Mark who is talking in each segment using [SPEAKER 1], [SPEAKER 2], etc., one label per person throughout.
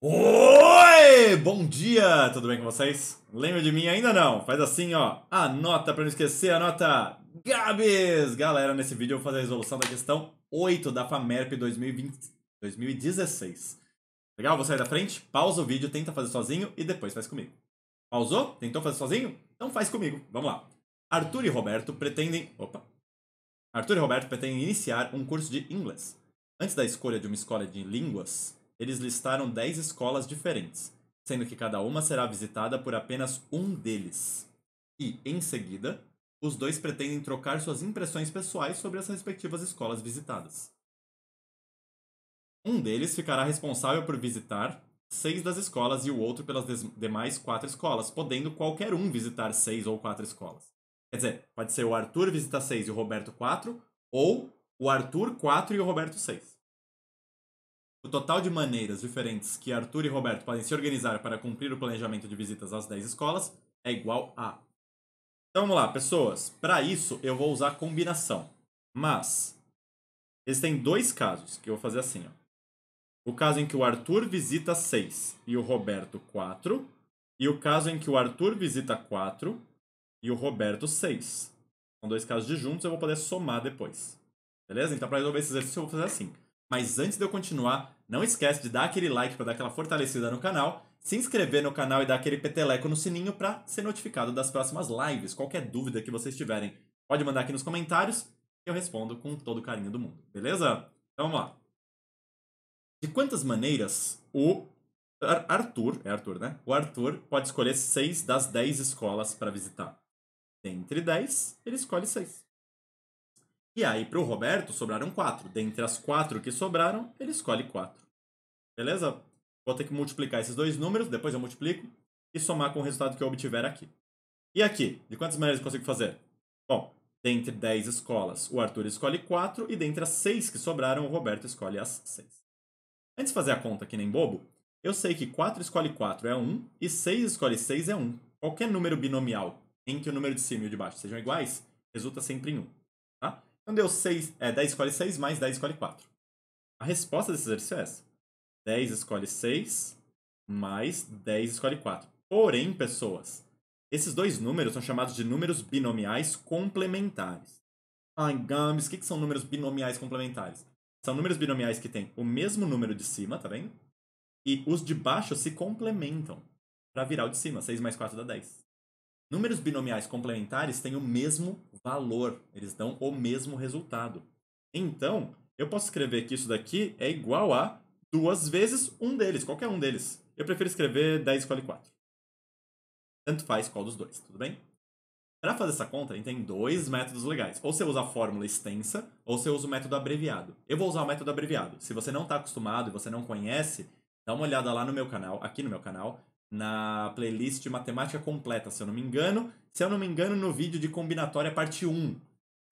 [SPEAKER 1] Oi! Bom dia! Tudo bem com vocês? Lembra de mim ainda não? Faz assim, ó. Anota para não esquecer, anota. Gabs! Galera, nesse vídeo eu vou fazer a resolução da questão 8 da FAMERP 2020... 2016. Legal? Vou sair da frente, pausa o vídeo, tenta fazer sozinho e depois faz comigo. Pausou? Tentou fazer sozinho? Então faz comigo. Vamos lá. Arthur e Roberto pretendem... Opa! Arthur e Roberto pretendem iniciar um curso de inglês. Antes da escolha de uma escola de línguas, eles listaram 10 escolas diferentes, sendo que cada uma será visitada por apenas um deles. E, em seguida, os dois pretendem trocar suas impressões pessoais sobre as respectivas escolas visitadas. Um deles ficará responsável por visitar seis das escolas e o outro pelas demais quatro escolas, podendo qualquer um visitar seis ou quatro escolas. Quer dizer, pode ser o Arthur visita seis e o Roberto quatro, ou o Arthur quatro e o Roberto seis. O total de maneiras diferentes que Arthur e Roberto podem se organizar para cumprir o planejamento de visitas às 10 escolas é igual a. Então vamos lá, pessoas. Para isso eu vou usar combinação. Mas existem dois casos que eu vou fazer assim, ó. O caso em que o Arthur visita 6 e o Roberto 4, e o caso em que o Arthur visita 4 e o Roberto 6. São dois casos de juntos, eu vou poder somar depois. Beleza? Então, para resolver esse exercício, eu vou fazer assim. Mas antes de eu continuar, não esquece de dar aquele like para dar aquela fortalecida no canal, se inscrever no canal e dar aquele peteleco no sininho para ser notificado das próximas lives. Qualquer dúvida que vocês tiverem, pode mandar aqui nos comentários e eu respondo com todo o carinho do mundo, beleza? Então vamos lá. De quantas maneiras o Arthur, é Arthur, né? O Arthur pode escolher 6 das 10 escolas para visitar. Entre 10, ele escolhe 6. E aí, para o Roberto, sobraram quatro. Dentre as quatro que sobraram, ele escolhe quatro. Beleza? Vou ter que multiplicar esses dois números, depois eu multiplico, e somar com o resultado que eu obtiver aqui. E aqui? De quantas maneiras eu consigo fazer? Bom, dentre 10 escolas, o Arthur escolhe 4 e dentre as 6 que sobraram, o Roberto escolhe as 6. Antes de fazer a conta que nem bobo, eu sei que 4 escolhe 4 é 1 e 6 escolhe 6 é 1. Qualquer número binomial em que o número de cima e o de baixo sejam iguais, resulta sempre em 1. Então deu 6, é, 10 escolhe 6 mais 10 escolhe 4. A resposta desse exercício é essa. 10 escolhe 6 mais 10 escolhe 4. Porém, pessoas, esses dois números são chamados de números binomiais complementares. Ai, Gambis, o que, que são números binomiais complementares? São números binomiais que têm o mesmo número de cima, tá vendo? E os de baixo se complementam para virar o de cima. 6 mais 4 dá 10. Números binomiais complementares têm o mesmo valor, eles dão o mesmo resultado. Então, eu posso escrever que isso daqui é igual a duas vezes um deles, qualquer um deles. Eu prefiro escrever 10 a 4. Tanto faz qual dos dois, tudo bem? Para fazer essa conta, a gente tem dois métodos legais. Ou você usa a fórmula extensa, ou você usa o método abreviado. Eu vou usar o método abreviado. Se você não está acostumado e você não conhece, dá uma olhada lá no meu canal, aqui no meu canal, na playlist de matemática completa, se eu não me engano. Se eu não me engano, no vídeo de combinatória parte 1,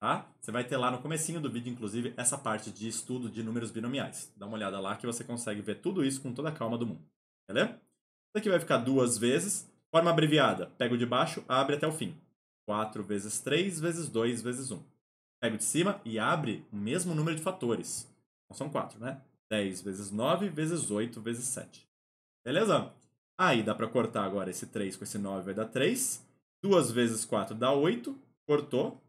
[SPEAKER 1] tá? Você vai ter lá no comecinho do vídeo, inclusive, essa parte de estudo de números binomiais. Dá uma olhada lá que você consegue ver tudo isso com toda a calma do mundo, beleza? Isso aqui vai ficar duas vezes. Forma abreviada, pego de baixo, abre até o fim. 4 vezes 3 vezes 2 vezes 1. Pego de cima e abre o mesmo número de fatores. Então são 4, né? 10 vezes 9 vezes 8 vezes 7. Beleza? Aí dá para cortar agora esse 3 com esse 9, vai dar 3. 2 vezes 4 dá 8, cortou.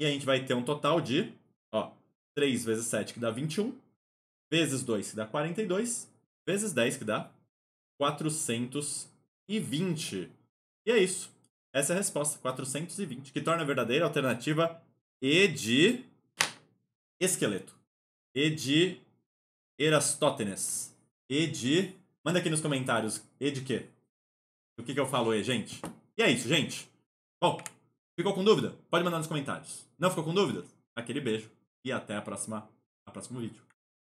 [SPEAKER 1] E a gente vai ter um total de, ó, 3 vezes 7 que dá 21, vezes 2 que dá 42, vezes 10 que dá 420. E é isso. Essa é a resposta, 420, que torna a verdadeira alternativa E de esqueleto. E de Erastótenes. E de Manda aqui nos comentários e de quê? O que, que eu falo e, gente? E é isso, gente. Bom, ficou com dúvida? Pode mandar nos comentários. Não ficou com dúvida? Aquele beijo e até a próxima, a próximo vídeo.